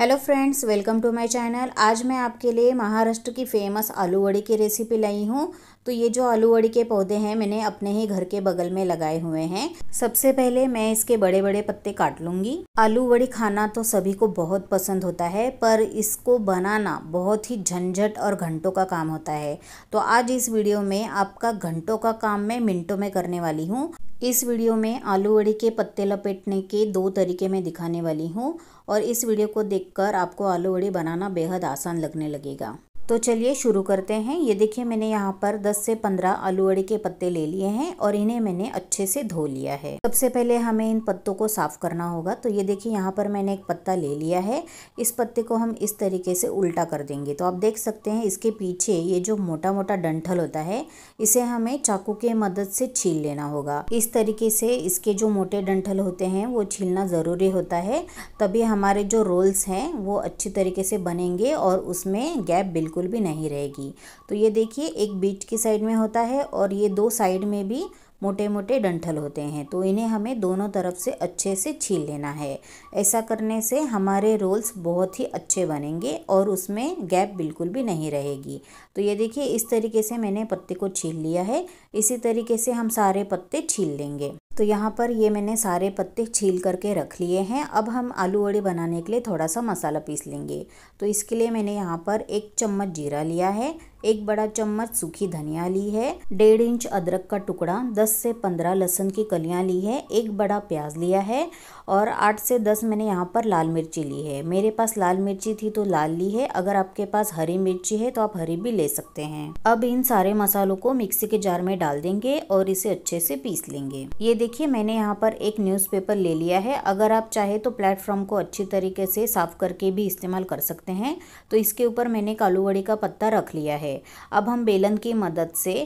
hello friends welcome to my channel आज मैं आपके लिए महाराष्ट्र की फेमस आलू वड़ी की रेसिपी लाई हूँ तो ये जो आलू वड़ी के पौधे हैं मैंने अपने ही घर के बगल में लगाए हुए हैं सबसे पहले मैं इसके बड़े बड़े पत्ते काट लूँगी आलू वड़ी खाना तो सभी को बहुत पसंद होता है पर इसको बनाना बहुत ही झंझट और घंटों का काम होता है तो आज इस वीडियो में आपका घंटों का काम मैं मिनटों में करने वाली हूँ इस वीडियो में आलू वड़े के पत्ते लपेटने के दो तरीके मैं दिखाने वाली हूँ और इस वीडियो को देखकर आपको आलू वड़े बनाना बेहद आसान लगने लगेगा तो चलिए शुरू करते हैं ये देखिए मैंने यहाँ पर 10 से 15 अड़े के पत्ते ले लिए हैं और इन्हें मैंने अच्छे से धो लिया है सबसे पहले हमें इन पत्तों को साफ़ करना होगा तो ये देखिए यहाँ पर मैंने एक पत्ता ले लिया है इस पत्ते को हम इस तरीके से उल्टा कर देंगे तो आप देख सकते हैं इसके पीछे ये जो मोटा मोटा डंठल होता है इसे हमें चाकू के मदद से छील लेना होगा इस तरीके से इसके जो मोटे डंठल होते हैं वो छीलना ज़रूरी होता है तभी हमारे जो रोल्स हैं वो अच्छी तरीके से बनेंगे और उसमें गैप बिल्कुल बिल्कुल भी नहीं रहेगी तो ये देखिए एक बीच की साइड में होता है और ये दो साइड में भी मोटे मोटे डंठल होते हैं तो इन्हें हमें दोनों तरफ से अच्छे से छील लेना है ऐसा करने से हमारे रोल्स बहुत ही अच्छे बनेंगे और उसमें गैप बिल्कुल भी नहीं रहेगी तो ये देखिए इस तरीके से मैंने पत्ते को छील लिया है इसी तरीके से हम सारे पत्ते छील लेंगे तो यहाँ पर ये मैंने सारे पत्ते छील करके रख लिए हैं अब हम आलू वड़े बनाने के लिए थोड़ा सा मसाला पीस लेंगे तो इसके लिए मैंने यहाँ पर एक चम्मच जीरा लिया है एक बड़ा चम्मच सूखी धनिया ली है डेढ़ इंच अदरक का टुकड़ा दस से पंद्रह लहसुन की कलियाँ ली है एक बड़ा प्याज लिया है और आठ से दस मैंने यहाँ पर लाल मिर्ची ली है मेरे पास लाल मिर्ची थी तो लाल ली है अगर आपके पास हरी मिर्ची है तो आप हरी भी ले सकते हैं अब इन सारे मसालों को मिक्सी के जार में डाल देंगे और इसे अच्छे से पीस लेंगे ये देखिए मैंने यहाँ पर एक न्यूज़पेपर ले लिया है अगर आप चाहे तो प्लेटफॉर्म को अच्छी तरीके से साफ करके भी इस्तेमाल कर सकते हैं तो इसके ऊपर मैंने एक वड़े का पत्ता रख लिया है अब हम बेलन की मदद से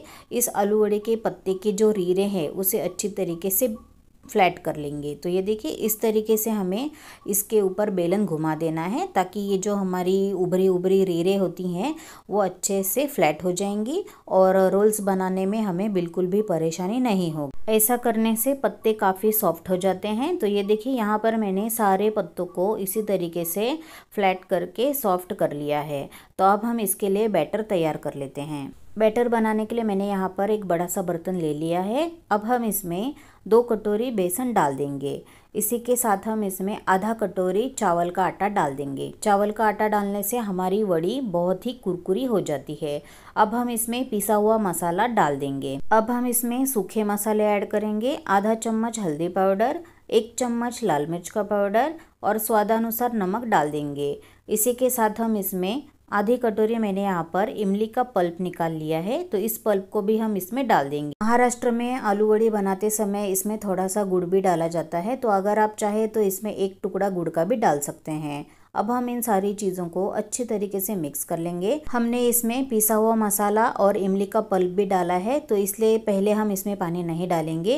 इस आलू वड़े के पत्ते के जो रीरे हैं उसे अच्छी तरीके से फ्लैट कर लेंगे तो ये देखिए इस तरीके से हमें इसके ऊपर बेलन घुमा देना है ताकि ये जो हमारी उभरी उभरी रेरे होती हैं वो अच्छे से फ्लैट हो जाएंगी और रोल्स बनाने में हमें बिल्कुल भी परेशानी नहीं होगी ऐसा करने से पत्ते काफ़ी सॉफ्ट हो जाते हैं तो ये देखिए यहाँ पर मैंने सारे पत्तों को इसी तरीके से फ्लैट करके सॉफ्ट कर लिया है तो अब हम इसके लिए बैटर तैयार कर लेते हैं बैटर बनाने के लिए मैंने यहाँ पर एक बड़ा सा बर्तन ले लिया है अब हम इसमें दो कटोरी बेसन डाल देंगे इसी के साथ हम इसमें आधा कटोरी चावल का आटा डाल देंगे चावल का आटा डालने से हमारी वड़ी बहुत ही कुरकुरी हो जाती है अब हम इसमें पिसा हुआ मसाला डाल देंगे अब हम इसमें सूखे मसाले ऐड करेंगे आधा चम्मच हल्दी पाउडर एक चम्मच लाल मिर्च का पाउडर और स्वादानुसार नमक डाल देंगे इसी के साथ हम इसमें आधी कटोरी मैंने यहाँ पर इमली का पल्प निकाल लिया है तो इस पल्प को भी हम इसमें डाल देंगे महाराष्ट्र में आलू वड़ी बनाते समय इसमें थोड़ा सा गुड़ भी डाला जाता है तो अगर आप चाहे तो इसमें एक टुकड़ा गुड़ का भी डाल सकते हैं अब हम इन सारी चीज़ों को अच्छे तरीके से मिक्स कर लेंगे हमने इसमें पिसा हुआ मसाला और इमली का पल्प भी डाला है तो इसलिए पहले हम इसमें पानी नहीं डालेंगे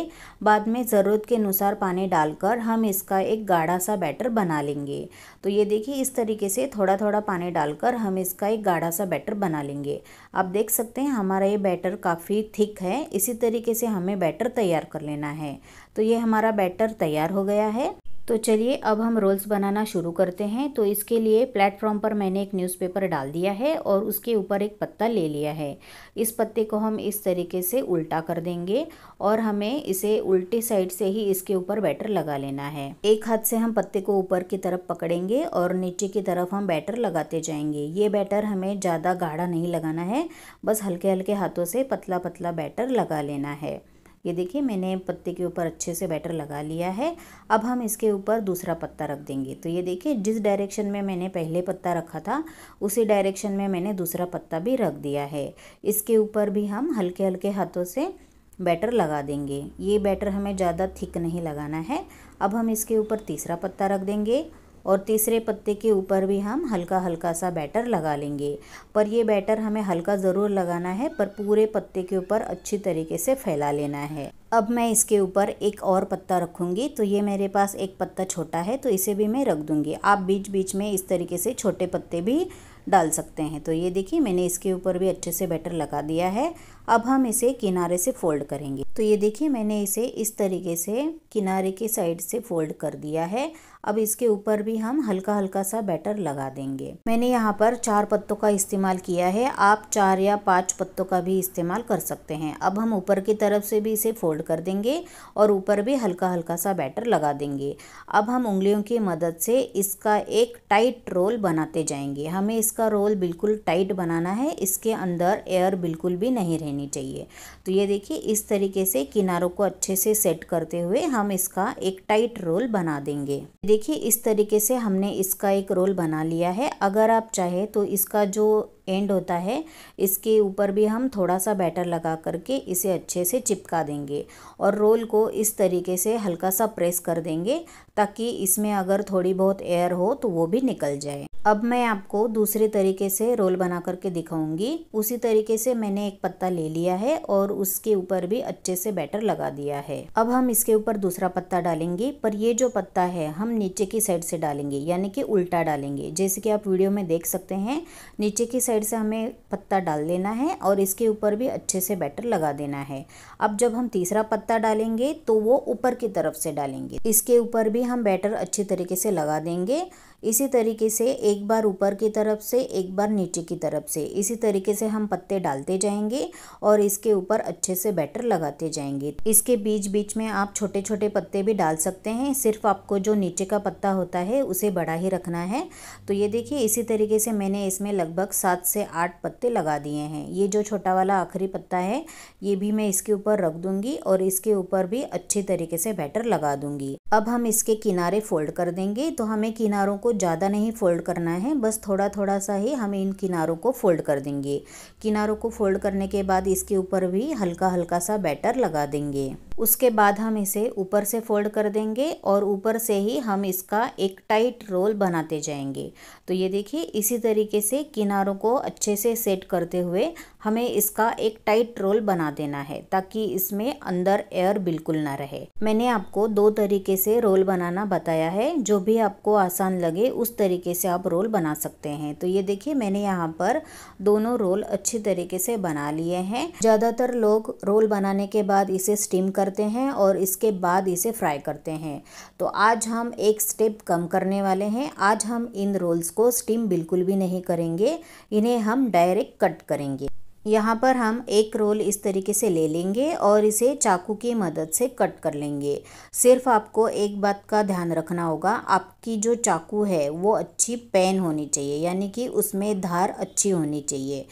बाद में ज़रूरत के अनुसार पानी डालकर हम इसका एक गाढ़ा सा बैटर बना लेंगे तो ये देखिए इस तरीके से थोड़ा थोड़ा पानी डालकर हम इसका एक गाढ़ा सा बैटर बना लेंगे आप देख सकते हैं हमारा ये बैटर काफ़ी थिक है इसी तरीके से हमें बैटर तैयार कर लेना है तो ये हमारा बैटर तैयार हो गया है तो चलिए अब हम रोल्स बनाना शुरू करते हैं तो इसके लिए प्लेटफॉर्म पर मैंने एक न्यूज़पेपर डाल दिया है और उसके ऊपर एक पत्ता ले लिया है इस पत्ते को हम इस तरीके से उल्टा कर देंगे और हमें इसे उल्टे साइड से ही इसके ऊपर बैटर लगा लेना है एक हाथ से हम पत्ते को ऊपर की तरफ पकड़ेंगे और नीचे की तरफ हम बैटर लगाते जाएंगे ये बैटर हमें ज़्यादा गाढ़ा नहीं लगाना है बस हल्के हल्के हाथों से पतला पतला बैटर लगा लेना है ये देखिए मैंने पत्ते के ऊपर अच्छे से बैटर लगा लिया है अब हम इसके ऊपर दूसरा पत्ता रख देंगे तो ये देखिए जिस डायरेक्शन में मैंने पहले पत्ता रखा था उसी डायरेक्शन में मैंने दूसरा पत्ता भी रख दिया है इसके ऊपर भी हम हल्के हल्के हाथों से बैटर लगा देंगे ये बैटर हमें ज़्यादा थिक नहीं लगाना है अब हम इसके ऊपर तीसरा पत्ता रख देंगे और तीसरे पत्ते के ऊपर भी हम हल्का हल्का सा बैटर लगा लेंगे पर ये बैटर हमें हल्का ज़रूर लगाना है पर पूरे पत्ते के ऊपर अच्छी तरीके से फैला लेना है अब मैं इसके ऊपर एक और पत्ता रखूँगी तो ये मेरे पास एक पत्ता छोटा है तो इसे भी मैं रख दूँगी आप बीच बीच में इस तरीके से छोटे पत्ते भी डाल सकते हैं तो ये देखिए मैंने इसके ऊपर भी अच्छे से बैटर लगा दिया है अब हम इसे किनारे से फोल्ड करेंगे तो ये देखिए मैंने इसे इस तरीके से किनारे के साइड से फोल्ड कर दिया है अब इसके ऊपर भी हम हल्का हल्का सा बैटर लगा देंगे मैंने यहाँ पर चार पत्तों का इस्तेमाल किया है आप चार या पांच पत्तों का भी इस्तेमाल कर सकते हैं अब हम ऊपर की तरफ से भी इसे फोल्ड कर देंगे और ऊपर भी हल्का हल्का सा बैटर लगा देंगे अब हम उंगलियों की मदद से इसका एक टाइट रोल बनाते जाएंगे हमें इसका रोल बिल्कुल टाइट बनाना है इसके अंदर एयर बिल्कुल भी नहीं रहनी रहनी चाहिए तो ये देखिए इस तरीके से किनारों को अच्छे से सेट करते हुए हम इसका एक टाइट रोल बना देंगे देखिए इस तरीके से हमने इसका एक रोल बना लिया है अगर आप चाहे तो इसका जो एंड होता है इसके ऊपर भी हम थोड़ा सा बैटर लगा करके इसे अच्छे से चिपका देंगे और रोल को इस तरीके से हल्का सा प्रेस कर देंगे ताकि इसमें अगर थोड़ी बहुत एयर हो तो वो भी निकल जाए अब मैं आपको दूसरे तरीके से रोल बना करके दिखाऊंगी उसी तरीके से मैंने एक पत्ता ले लिया है और उसके ऊपर भी अच्छे से बैटर लगा दिया है अब हम इसके ऊपर दूसरा पत्ता डालेंगे पर ये जो पत्ता है हम नीचे की साइड से डालेंगे यानी कि उल्टा डालेंगे जैसे कि आप वीडियो में देख सकते हैं नीचे की साइड से हमें पत्ता डाल देना है और इसके ऊपर भी अच्छे से बैटर लगा देना है अब जब हम तीसरा पत्ता डालेंगे तो वो ऊपर की तरफ से डालेंगे इसके ऊपर भी हम बैटर अच्छे तरीके से लगा देंगे इसी तरीके से एक बार ऊपर की तरफ से एक बार नीचे की तरफ से इसी तरीके से हम पत्ते डालते जाएंगे और इसके ऊपर अच्छे से बैटर लगाते जाएंगे इसके बीच बीच में आप छोटे छोटे पत्ते भी डाल सकते हैं सिर्फ आपको जो नीचे का पत्ता होता है उसे बड़ा ही रखना है तो ये देखिए इसी तरीके से मैंने इसमें लगभग सात से आठ पत्ते लगा दिए हैं ये जो छोटा वाला आखिरी पत्ता है ये भी मैं इसके ऊपर रख दूंगी और इसके ऊपर भी अच्छे तरीके से बैटर लगा दूंगी अब हम इसके किनारे फोल्ड कर देंगे तो हमें किनारों को ज़्यादा नहीं फोल्ड करना है बस थोड़ा थोड़ा सा ही हम इन किनारों को फोल्ड कर देंगे किनारों को फोल्ड करने के बाद इसके ऊपर भी हल्का हल्का सा बैटर लगा देंगे उसके बाद हम इसे ऊपर से फोल्ड कर देंगे और ऊपर से ही हम इसका एक टाइट रोल बनाते जाएंगे तो ये देखिए इसी तरीके से किनारों को अच्छे से सेट करते हुए हमें इसका एक टाइट रोल बना देना है ताकि इसमें अंदर एयर बिल्कुल ना रहे मैंने आपको दो तरीके से रोल बनाना बताया है जो भी आपको आसान लगे उस तरीके से आप रोल बना सकते हैं तो ये देखिए मैंने यहाँ पर दोनों रोल अच्छी तरीके से बना लिए हैं ज़्यादातर लोग रोल बनाने के बाद इसे स्टीम करते हैं और इसके बाद इसे फ्राई करते हैं तो आज हम एक स्टेप कम करने वाले हैं आज हम इन रोल्स को स्टीम बिल्कुल भी नहीं करेंगे इन्हें हम डायरेक्ट कट करेंगे यहाँ पर हम एक रोल इस तरीके से ले लेंगे और इसे चाकू की मदद से कट कर लेंगे सिर्फ आपको एक बात का ध्यान रखना होगा आपकी जो चाकू है वो अच्छी पेन होनी चाहिए यानी कि उसमें धार अच्छी होनी चाहिए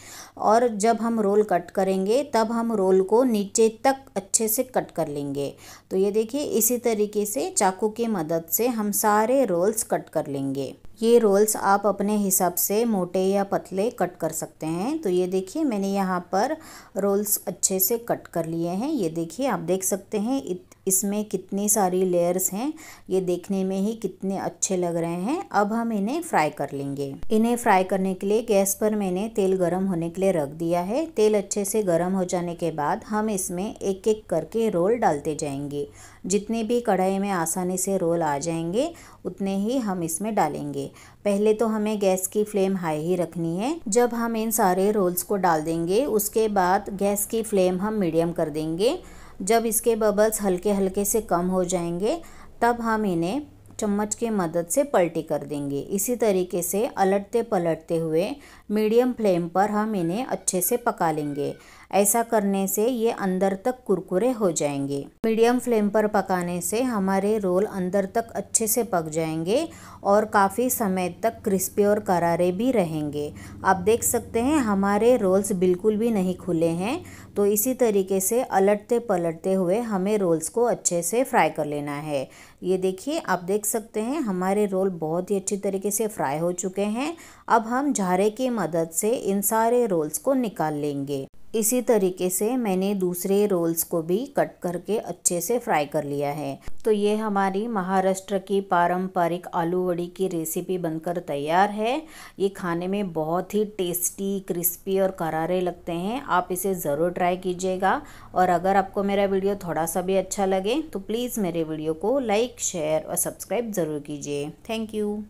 और जब हम रोल कट करेंगे तब हम रोल को नीचे तक अच्छे से कट कर लेंगे तो ये देखिए इसी तरीके से चाकू की मदद से हम सारे रोल्स कट कर लेंगे ये रोल्स आप अपने हिसाब से मोटे या पतले कट कर सकते हैं तो ये देखिए मैंने यहाँ पर रोल्स अच्छे से कट कर लिए हैं ये देखिए आप देख सकते हैं इत इसमें कितनी सारी लेयर्स हैं ये देखने में ही कितने अच्छे लग रहे हैं अब हम इन्हें फ्राई कर लेंगे इन्हें फ्राई करने के लिए गैस पर मैंने तेल गर्म होने के लिए रख दिया है तेल अच्छे से गर्म हो जाने के बाद हम इसमें एक एक करके रोल डालते जाएंगे जितने भी कढ़ाई में आसानी से रोल आ जाएंगे उतने ही हम इसमें डालेंगे पहले तो हमें गैस की फ्लेम हाई ही रखनी है जब हम इन सारे रोल्स को डाल देंगे उसके बाद गैस की फ्लेम हम मीडियम कर देंगे जब इसके बबल्स हल्के हल्के से कम हो जाएंगे तब हम इन्हें चम्मच की मदद से पलटी कर देंगे इसी तरीके से अलटते पलटते हुए मीडियम फ्लेम पर हम इन्हें अच्छे से पका लेंगे ऐसा करने से ये अंदर तक कुरकुरे हो जाएंगे मीडियम फ्लेम पर पकाने से हमारे रोल अंदर तक अच्छे से पक जाएंगे और काफ़ी समय तक क्रिस्पी और करारे भी रहेंगे आप देख सकते हैं हमारे रोल्स बिल्कुल भी नहीं खुले हैं तो इसी तरीके से अलटते पलटते हुए हमें रोल्स को अच्छे से फ्राई कर लेना है ये देखिए आप देख सकते हैं हमारे रोल बहुत ही अच्छी तरीके से फ्राई हो चुके हैं अब हम झारे की मदद से इन सारे रोल्स को निकाल लेंगे इसी तरीके से मैंने दूसरे रोल्स को भी कट करके अच्छे से फ्राई कर लिया है तो ये हमारी महाराष्ट्र की पारंपरिक आलू वड़ी की रेसिपी बनकर तैयार है ये खाने में बहुत ही टेस्टी क्रिस्पी और करारे लगते हैं आप इसे ज़रूर ट्राई कीजिएगा और अगर आपको मेरा वीडियो थोड़ा सा भी अच्छा लगे तो प्लीज़ मेरे वीडियो को लाइक शेयर और सब्सक्राइब ज़रूर कीजिए थैंक यू